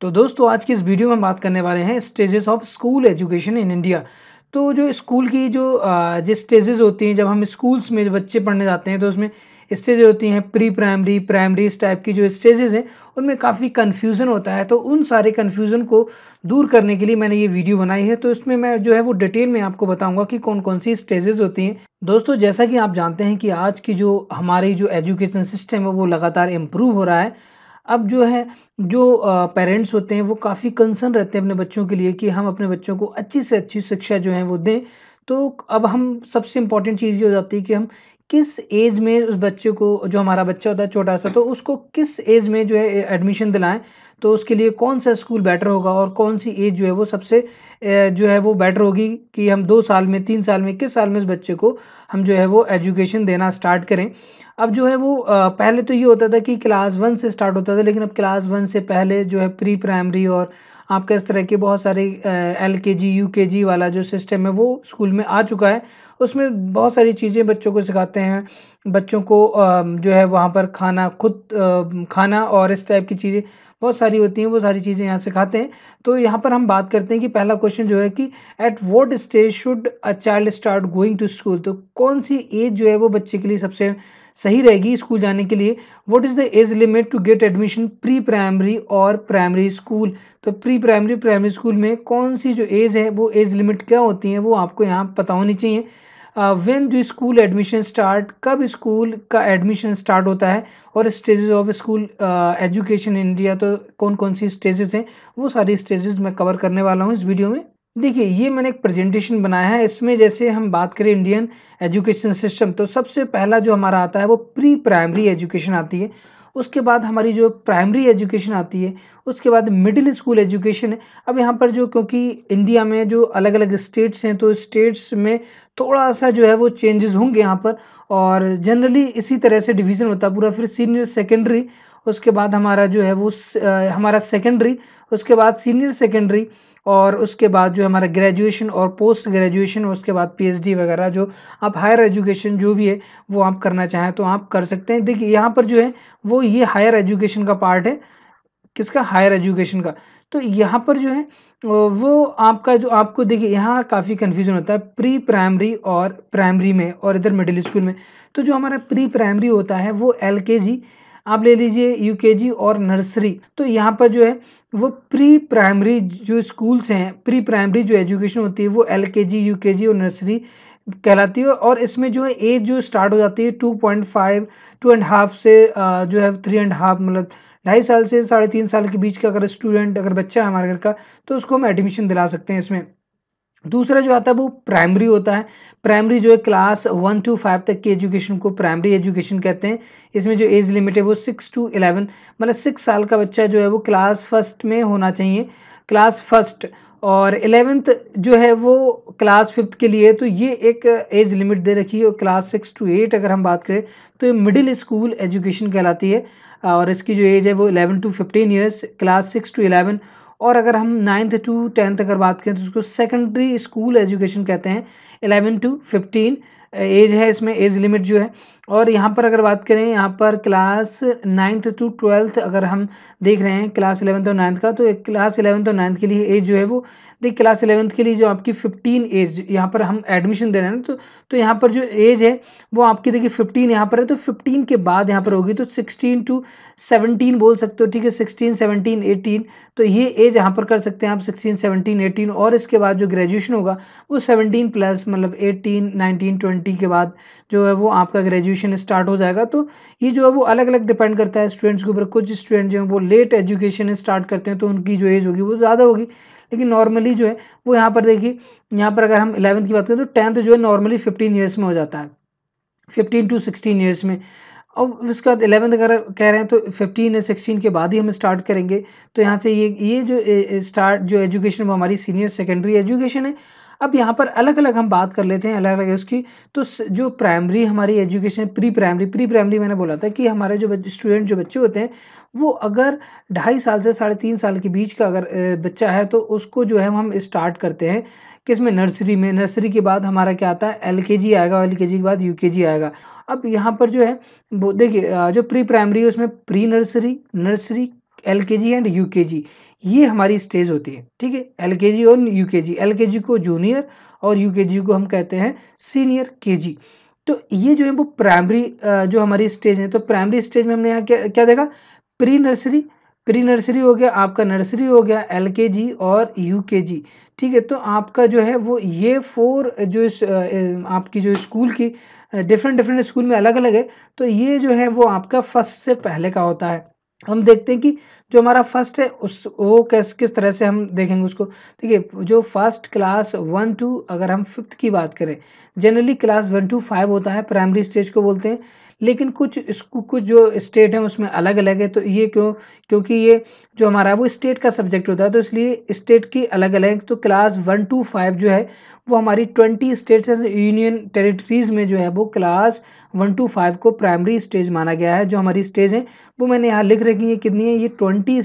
तो दोस्तों आज की इस वीडियो में हम बात करने वाले हैं stages of school education in India तो जो स्कूल की जो जिस स्टेजेस होती हैं जब हम स्कूल्स में बच्चे पढ़ने जाते हैं तो उसमें स्टेजेज होती हैं प्री प्राइमरी प्राइमरी इस टाइप की जो स्टेजेस हैं उनमें काफ़ी कन्फ्यूज़न होता है तो उन सारे कन्फ्यूज़न को दूर करने के लिए मैंने ये वीडियो बनाई है तो इसमें मैं जो है वो डिटेल में आपको बताऊंगा कि कौन कौन सी स्टेजेस होती हैं दोस्तों जैसा कि आप जानते हैं कि आज की जो हमारी जो एजुकेशन सिस्टम है वो लगातार इम्प्रूव हो रहा है अब जो है जो पेरेंट्स होते हैं वो काफ़ी कंसर्न रहते हैं अपने बच्चों के लिए कि हम अपने बच्चों को अच्छी से अच्छी शिक्षा जो है वो दें तो अब हम सबसे इम्पॉर्टेंट चीज़ ये हो जाती है कि हम किस एज में उस बच्चे को जो हमारा बच्चा होता है छोटा सा तो उसको किस एज में जो है एडमिशन दिलाएं तो उसके लिए कौन सा स्कूल बेटर होगा और कौन सी एज जो है वो सबसे जो है वो बेटर होगी कि हम दो साल में तीन साल में किस साल में इस बच्चे को हम जो है वो एजुकेशन देना स्टार्ट करें अब जो है वो पहले तो ये होता था कि क्लास वन से स्टार्ट होता था लेकिन अब क्लास वन से पहले जो है प्री प्राइमरी और आपका इस तरह के बहुत सारे एल के जी यू के जी वाला जो सिस्टम है वो स्कूल में आ चुका है उसमें बहुत सारी चीज़ें बच्चों को सिखाते हैं बच्चों को जो है वहाँ पर खाना खुद खाना और इस टाइप की चीज़ें बहुत सारी होती हैं वो सारी चीज़ें यहाँ सिखाते हैं तो यहाँ पर हम बात करते हैं कि पहला क्वेश्चन जो है कि at what stage should a child start going to school तो कौन सी एज जो है वो बच्चे के लिए सबसे सही रहेगी स्कूल जाने के लिए what is the age limit to get admission pre primary और प्राइमरी स्कूल तो प्री प्राइमरी प्राइमरी स्कूल में कौन सी जो एज है वो एज लिमिट क्या होती है वो आपको यहाँ पता होनी चाहिए वेन जो स्कूल एडमिशन स्टार्ट कब स्कूल का एडमिशन स्टार्ट होता है और stages of school education India तो कौन कौन सी स्टेजेस हैं वो सारी स्टेजेस मैं कवर करने वाला हूँ इस वीडियो में देखिए ये मैंने एक प्रेजेंटेशन बनाया है इसमें जैसे हम बात करें इंडियन एजुकेशन सिस्टम तो सबसे पहला जो हमारा आता है वो प्री प्राइमरी एजुकेशन आती है उसके बाद हमारी जो प्राइमरी एजुकेशन आती है उसके बाद मिडिल स्कूल एजुकेशन है अब यहाँ पर जो क्योंकि इंडिया में जो अलग अलग स्टेट्स हैं तो स्टेट्स में थोड़ा सा जो है वो चेंजेस होंगे यहाँ पर और जनरली इसी तरह से डिवीज़न होता है पूरा फिर सीनियर सेकेंडरी उसके बाद हमारा जो है वो हमारा सेकेंडरी उसके बाद सीनियर सेकेंडरी और उसके बाद जो हमारा ग्रेजुएशन और पोस्ट ग्रेजुएशन उसके बाद पीएचडी वगैरह जो आप हायर एजुकेशन जो भी है वो आप करना चाहें तो आप कर सकते हैं देखिए यहाँ पर जो है वो ये हायर एजुकेशन का पार्ट है किसका हायर एजुकेशन का तो यहाँ पर जो है वो आपका जो आपको देखिए यहाँ काफ़ी कन्फ्यूज़न होता है प्री प्राइमरी और प्राइमरी में और इधर मिडिल स्कूल में तो जो हमारा प्री प्राइमरी होता है वो एल के जी आप ले लीजिए यूकेजी और नर्सरी तो यहाँ पर जो है वो प्री प्राइमरी जो स्कूल्स हैं प्री प्राइमरी जो एजुकेशन होती है वो एलकेजी यूकेजी और नर्सरी कहलाती है और इसमें जो है एज जो स्टार्ट हो जाती है two point five two and half से जो है थ्री एंड हाफ मतलब ढाई साल से साढ़े तीन साल के बीच का अगर स्टूडेंट अगर बच्चा है हमारे घर का तो उसको हम एडमिशन दिला सकते हैं इसमें दूसरा जो आता है वो प्राइमरी होता है प्राइमरी जो है क्लास वन टू फाइव तक की एजुकेशन को प्राइमरी एजुकेशन कहते हैं इसमें जो एज लिमिट है वो सिक्स टू इलेवन मतलब सिक्स साल का बच्चा जो है वो क्लास फर्स्ट में होना चाहिए क्लास फर्स्ट और एलेवेंथ जो है वो क्लास फिफ्थ के लिए तो ये एक एज लिमिट दे रखी है और क्लास सिक्स टू एट अगर हम बात करें तो ये मिडिल स्कूल एजुकेशन कहलाती है और इसकी जो एज है वो eleven to fifteen years class six to eleven और अगर हम नाइन्थ टू टेंथ अगर बात करें तो उसको सेकेंडरी स्कूल एजुकेशन कहते हैं एलेवन टू फिफ्टीन एज है इसमें एज लिमिट जो है और यहाँ पर अगर बात करें यहाँ पर क्लास नाइन्थ टू ट्वेल्थ अगर हम देख रहे हैं क्लास इलेवंथ और नाइन्थ का तो एक क्लास इलेवंथ और नाइन्थ के लिए एज जो है वो देखिए क्लास इलेवंथ के लिए जो आपकी फिफ्टीन एज यहाँ पर हम एडमिशन दे रहे हैं तो तो यहाँ पर जो एज है वो आपकी देखिए फिफ्टीन यहाँ पर है तो फिफ्टीन के बाद यहाँ पर होगी तो सिक्सटीन टू सेवनटीन बोल सकते हो ठीक है सिक्सटीन सेवनटीन एटीन तो ये एज यहाँ पर कर सकते हैं आप सिक्सटीन सेवनटीन एटीन और इसके बाद जो ग्रेजुएशन होगा वो सेवनटीन प्लस मतलब एटीन नाइनटीन ट्वेंटी के बाद जो है वो आपका ग्रेजुएशन स्टार्ट हो जाएगा तो ये जो है वो अलग अलग डिपेंड करता है स्टूडेंट्स के ऊपर कुछ स्टूडेंट जो है वो लेट एजुकेशन स्टार्ट करते हैं तो उनकी जो एज होगी वो ज़्यादा होगी लेकिन नॉर्मली जो है वो यहाँ पर देखिए यहाँ पर अगर हम इलेवंथ की बात करें तो टेंथ जो है नॉर्मली फिफ्टीन ईयर्स में हो जाता है फिफ्टीन टू सिक्सटीन ईयर्स में अब उसके बाद इलेवंथ अगर कह रहे हैं तो फिफ्टीन या सिक्सटीन के बाद ही हम स्टार्ट करेंगे तो यहाँ से ये ये जो स्टार्ट जो एजुकेशन वो हमारी सीनियर सेकेंडरी एजुकेशन है अब यहाँ पर अलग अलग हम बात कर लेते हैं अलग अलग उसकी तो जो प्राइमरी हमारी education pre primary pre primary मैंने बोला था कि हमारे जो स्टूडेंट जो बच्चे होते हैं वो अगर ढाई साल से साढ़े तीन साल के बीच का अगर बच्चा है तो उसको जो है हम स्टार्ट करते हैं किस में नर्सरी में नर्सरी के बाद हमारा क्या आता है एल के जी आएगा एल के जी के बाद यू के जी आएगा अब यहाँ पर जो है देखिए जो प्री प्राइमरी है उसमें प्री नर्सरी नर्सरी एल के जी एंड यू के जी ये हमारी स्टेज होती है ठीक है एलकेजी और यूकेजी एलकेजी को जूनियर और यूकेजी को हम कहते हैं सीनियर केजी तो ये जो है वो प्राइमरी जो हमारी स्टेज है तो प्राइमरी स्टेज में हमने यहाँ क्या क्या देखा प्री नर्सरी प्री नर्सरी हो गया आपका नर्सरी हो गया एल के जी और यू के जी ठीक है तो आपका जो है वो ये फोर जो इस आपकी जो स्कूल की डिफरेंट डिफरेंट स्कूल में अलग अलग है तो ये जो है वो आपका फर्स्ट से पहले का होता है हम देखते हैं कि जो हमारा फर्स्ट है उस वो कैस किस तरह से हम देखेंगे उसको ठीक है जो फर्स्ट क्लास वन टू अगर हम फिफ्थ की बात करें generally class one to five होता है प्राइमरी स्टेज को बोलते हैं लेकिन कुछ इसको कुछ जो स्टेट हैं उसमें अलग अलग है तो ये क्यों क्योंकि ये जो हमारा वो स्टेट का सब्जेक्ट होता है तो इसलिए स्टेट की अलग अलग तो क्लास वन टू फाइव जो है वो हमारी ट्वेंटी स्टेट्स यूनियन टेरिटरीज़ में जो है वो क्लास वन टू फाइव को प्राइमरी स्टेज माना गया है जो हमारी स्टेज हैं वो मैंने यहाँ लिख रखी है कितनी है ये ट्वेंटी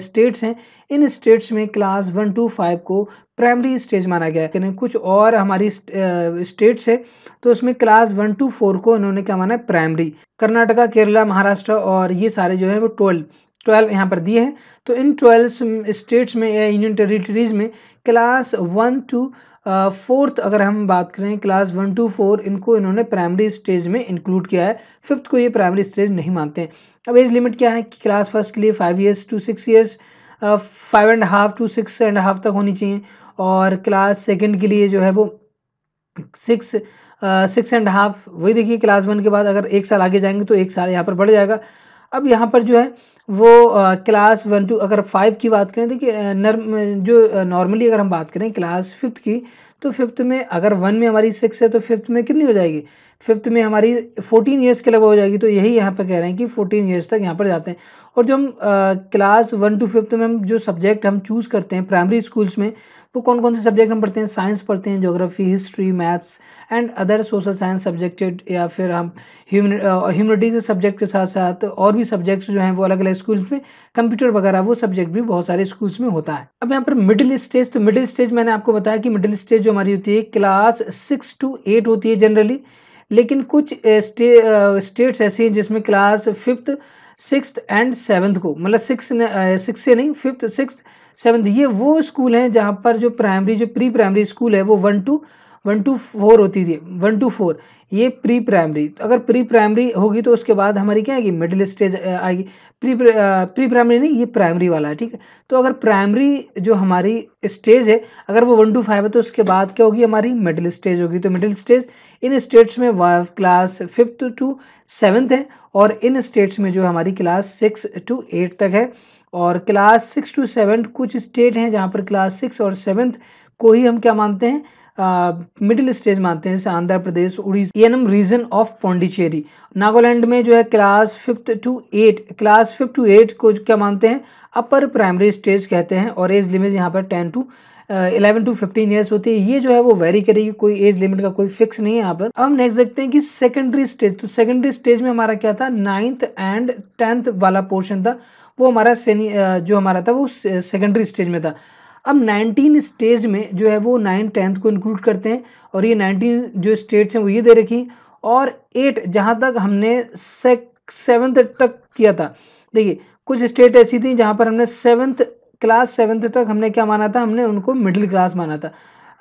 स्टेट्स हैं इन स्टेट्स में क्लास वन टू फाइव को प्राइमरी स्टेज माना गया है कुछ और हमारी स्टेट्स है तो उसमें क्लास वन टू फोर को इन्होंने क्या माना है प्राइमरी कर्नाटका केरला महाराष्ट्र और ये सारे जो है वो ट्वेल्व ट्वेल्व यहाँ पर दिए हैं तो इन ट्वेल्व स्टेट्स में या यूनियन टेरिटरीज में क्लास वन टू फोर्थ अगर हम बात करें क्लास वन टू फोर इनको इन्होंने प्राइमरी स्टेज में इंक्लूड किया है फिफ्थ को ये प्राइमरी स्टेज नहीं मानते हैं अब एज लिमिट क्या है कि क्लास फर्स्ट के लिए five years to six years five and half to six and half तक होनी चाहिए और क्लास सेकेंड के लिए जो है वो सिक्स सिक्स एंड हाफ वही देखिए क्लास वन के बाद अगर एक साल आगे जाएंगे तो एक साल यहाँ पर बढ़ जाएगा अब यहाँ पर जो है वो क्लास वन टू अगर फाइव की बात करें देखिए नर जो नॉर्मली अगर हम बात करें क्लास फिफ्थ की तो फिफ्थ में अगर वन में हमारी सिक्स है तो फिफ्थ में कितनी हो जाएगी फिफ्थ में हमारी फोर्टीन ईयर्स के लगभग हो जाएगी तो यही यहाँ पर कह रहे हैं कि फोर्टीन ईयर्स तक यहाँ पर जाते हैं और जो हम क्लास वन टू फिफ्थ में हम जो सब्जेक्ट हम चूज़ करते हैं प्राइमरी स्कूल्स में वो कौन कौन से सब्जेक्ट हम पढ़ते हैं साइंस पढ़ते हैं geography history maths and other social science subjected या फिर हम ह्यूमनिटी के सब्जेक्ट के साथ साथ और भी सब्जेक्ट्स जो हैं वो अलग अलग स्कूल्स में कंप्यूटर वगैरह वो सब्जेक्ट भी बहुत सारे स्कूल्स में होता है अब यहाँ पर मिडिल स्टेज तो मिडिल स्टेज मैंने आपको बताया कि मिडिल स्टेज जो हमारी होती है क्लास सिक्स टू एट होती है जनरली लेकिन कुछ स्टेट्स ऐसे हैं जिसमें class fifth six and seventh को मतलब सिक्स सिक्स से नहीं फिफ्थ सिक्स सेवन्थ ये वो स्कूल हैं जहाँ पर जो प्राइमरी जो प्री प्राइमरी स्कूल है वो one two one two four होती थी वन टू फोर ये प्री प्राइमरी तो अगर प्री प्राइमरी होगी तो उसके बाद हमारी क्या आएगी मिडिल स्टेज आएगी प्री प्री प्राइमरी नहीं ये प्राइमरी वाला है ठीक है तो अगर प्राइमरी जो हमारी स्टेज है अगर वो वन टू फाइव है तो उसके बाद क्या होगी हमारी मिडिल स्टेज होगी तो मिडिल स्टेज इन स्टेट्स में क्लास फिफ्थ टू सेवन्थ है और इन स्टेट्स में जो हमारी क्लास सिक्स टू एट तक है और क्लास सिक्स टू सेवन कुछ स्टेट हैं जहाँ पर क्लास सिक्स और सेवन्थ को ही हम क्या मानते हैं मिडिल स्टेज मानते हैं जैसे आंध्र प्रदेश उड़ीसा एनम रीजन ऑफ पौंडीचेरी नागालैंड में जो है class fifth to eight class fifth to eight को क्या मानते हैं अपर प्राइमरी स्टेज कहते हैं और एज लिमिट यहाँ पर ten to eleven to fifteen years होती है ये जो है वो वेरी करेगी कोई एज लिमिट का कोई फिक्स नहीं है यहाँ पर अब हम नेक्स्ट देखते हैं कि सेकेंडरी स्टेज तो सेकेंडरी स्टेज में हमारा क्या था नाइन्थ एंड टेंथ वाला पोर्शन था वो हमारा जो हमारा था वो सेकेंडरी स्टेज में था अब नाइनटीन स्टेज में जो है वो नाइन टेंथ को इंक्लूड करते हैं और ये नाइनटीन जो स्टेट्स हैं वो ये दे रखी और एट जहाँ तक हमने सेवन्थ तक किया था देखिए कुछ स्टेट ऐसी थी जहाँ पर हमने सेवन्थ क्लास सेवन्थ तक हमने क्या माना था हमने उनको मिडिल क्लास माना था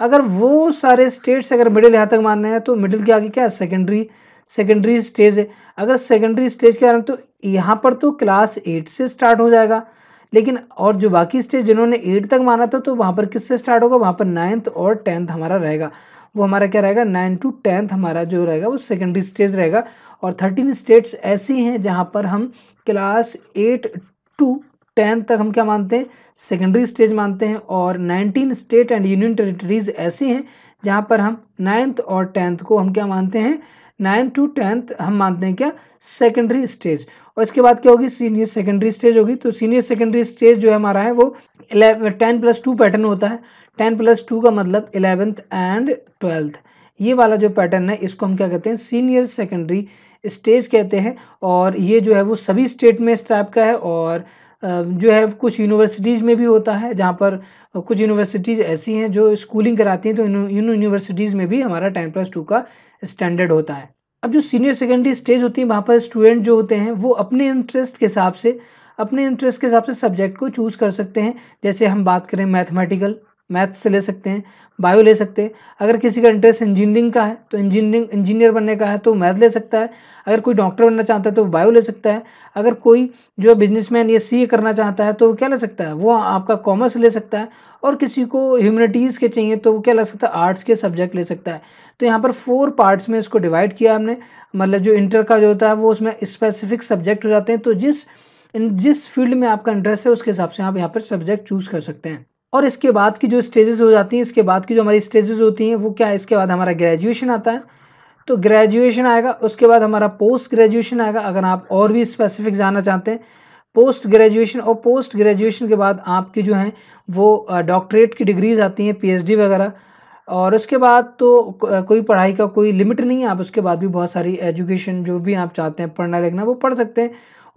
अगर वो सारे स्टेट्स अगर मिडिल यहाँ तक मानना है तो मिडिल के आगे क्या है सेकेंडरी सेकेंडरी स्टेज है अगर सेकेंडरी स्टेज के बारे में तो यहाँ पर तो क्लास एट से स्टार्ट हो जाएगा लेकिन और जो बाकी स्टेज जिन्होंने एट तक माना था तो वहाँ पर किससे स्टार्ट होगा वहाँ पर नाइन्थ और टेंथ हमारा रहेगा वो हमारा क्या रहेगा नाइन टू टेंथ हमारा जो रहेगा वो सेकेंडरी स्टेज रहेगा और थर्टीन स्टेट्स ऐसी हैं जहाँ पर हम क्लास एट टू टेंथ तक हम क्या मानते हैं सेकेंडरी स्टेज मानते हैं और nineteen state and union territories ऐसी हैं जहाँ पर हम नाइन्थ और टेंथ को हम क्या मानते हैं नाइन्थ टू टेंथ हम मानते हैं क्या सेकेंडरी स्टेज और इसके बाद क्या होगी सीनियर सेकेंडरी स्टेज होगी तो सीनियर सेकेंडरी स्टेज जो है हमारा है वो टेन प्लस टू पैटर्न होता है टेन प्लस टू का मतलब इलेवेंथ एंड ट्वेल्थ ये वाला जो पैटर्न है इसको हम क्या कहते हैं सीनियर सेकेंडरी स्टेज कहते हैं और ये जो है वो सभी स्टेट में इस टाइप का है और जो है कुछ यूनिवर्सिटीज़ में भी होता है जहाँ पर कुछ यूनिवर्सिटीज़ ऐसी हैं जो स्कूलिंग कराती हैं तो इन यूनिवर्सिटीज़ में भी हमारा टेन प्लस टू का स्टैंडर्ड होता है अब जो सीनियर सेकेंडरी स्टेज होती है वहाँ पर स्टूडेंट जो होते हैं वो अपने इंटरेस्ट के हिसाब से अपने इंटरेस्ट के हिसाब से सब्जेक्ट को चूज़ कर सकते हैं जैसे हम बात करें मैथमेटिकल मैथ से ले सकते हैं बायो ले सकते हैं अगर किसी का इंटरेस्ट इंजीनियरिंग का है तो इंजीनियरिंग इंजीनियर बनने का है तो मैथ ले सकता है अगर कोई डॉक्टर बनना चाहता है तो बायो ले सकता है अगर कोई जो है बिजनेसमैन या सी करना चाहता है तो क्या ले सकता है वो आपका कॉमर्स ले सकता है और किसी को ह्यूमनिटीज़ के चाहिए तो वो क्या ले सकता है आर्ट्स के सब्जेक्ट ले सकता है तो यहाँ पर फोर पार्ट्स में इसको डिवाइड किया हमने मतलब जो इंटर का जो होता है वो उसमें स्पेसिफिक सब्जेक्ट हो जाते हैं तो जिस जिस फील्ड में आपका इंटरेस्ट है उसके हिसाब से आप यहाँ पर सब्जेक्ट चूज़ कर सकते हैं और इसके बाद की जो स्टेजेस हो जाती हैं इसके बाद की जो हमारी स्टेजेस होती हैं वो क्या है इसके बाद हमारा ग्रेजुएशन आता है तो ग्रेजुएशन आएगा उसके बाद हमारा पोस्ट ग्रेजुएशन आएगा अगर आप और भी स्पेसिफिक जाना चाहते हैं पोस्ट ग्रेजुएशन और पोस्ट ग्रेजुएशन के बाद आपकी जो हैं वो डॉक्टरेट की डिग्रीज आती हैं पी वगैरह और उसके बाद तो कोई पढ़ाई का कोई लिमिट नहीं है आप उसके बाद भी बहुत सारी एजुकेशन जो भी आप चाहते हैं पढ़ना लिखना वो पढ़ सकते हैं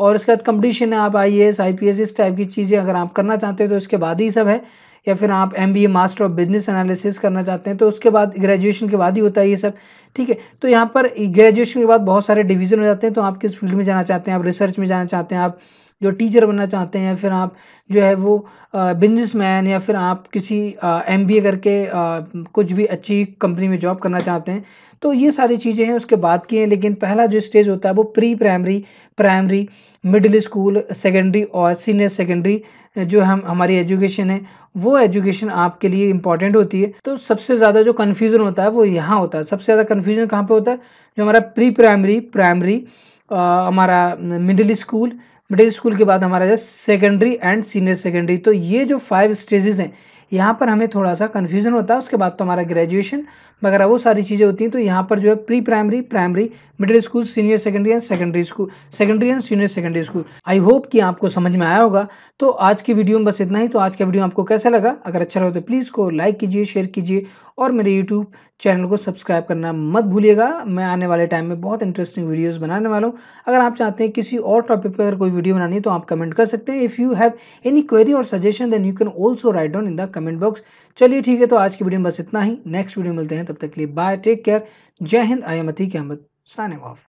और उसके बाद कंपटीशन है आप I S I P S इस टाइप की चीज़ें अगर आप करना चाहते हैं तो इसके बाद ही सब है या फिर आप M B A master of business analysis करना चाहते हैं तो उसके बाद ग्रेजुएशन के बाद ही होता है ये सब ठीक है तो यहाँ पर ग्रेजुएशन के बाद बहुत सारे डिवीज़न हो जाते हैं तो आप किस फील्ड में जाना चाहते हैं आप रिसर्च में जाना चाहते हैं आप जो टीचर बनना चाहते हैं फिर आप जो है वो बिजनेस मैन या फिर आप किसी एम बी ए करके आ, कुछ भी अच्छी कंपनी में जॉब करना चाहते हैं तो ये सारी चीज़ें हैं उसके बाद की हैं लेकिन पहला जो स्टेज होता है वो pre primary primary middle school secondary और सीनियर सेकेंडरी जो हम हमारी एजुकेशन है वो एजुकेशन आपके लिए इंपॉर्टेंट होती है तो सबसे ज़्यादा जो कन्फ्यूज़न होता है वो यहाँ होता है सबसे ज़्यादा कन्फ्यूज़न कहाँ पे होता है जो हमारा प्री प्राइमरी प्राइमरी हमारा मिडिल स्कूल मिडिल स्कूल के बाद हमारा सेकेंडरी एंड सीनियर सेकेंडरी तो ये जो फाइव स्टेजेस हैं यहाँ पर हमें थोड़ा सा कन्फ्यूज़न होता है उसके बाद तो हमारा ग्रेजुएशन वगैरह वो सारी चीज़ें होती हैं तो यहाँ पर जो है pre primary primary middle school senior secondary and secondary school secondary and senior secondary school I hope कि आपको समझ में आया होगा तो आज की वीडियो में बस इतना ही तो आज का वीडियो आपको कैसा लगा अगर अच्छा लगा तो प्लीज़ को लाइक कीजिए शेयर कीजिए और मेरे यूट्यूब चैनल को सब्सक्राइब करना मत भूलिएगा मैं आने वाले टाइम में बहुत इंटरेस्टिंग वीडियोस बनाने वाला हूँ अगर आप चाहते हैं किसी और टॉपिक पर अगर कोई वीडियो बनानी है तो आप कमेंट कर सकते हैं if you have any query और suggestion then you can also write down in the comment box चलिए ठीक है तो आज की वीडियो में बस इतना ही नेक्स्ट वीडियो मिलते हैं तब तक के लिए bye take care Jai Hind I am Atiq Ahmed sign of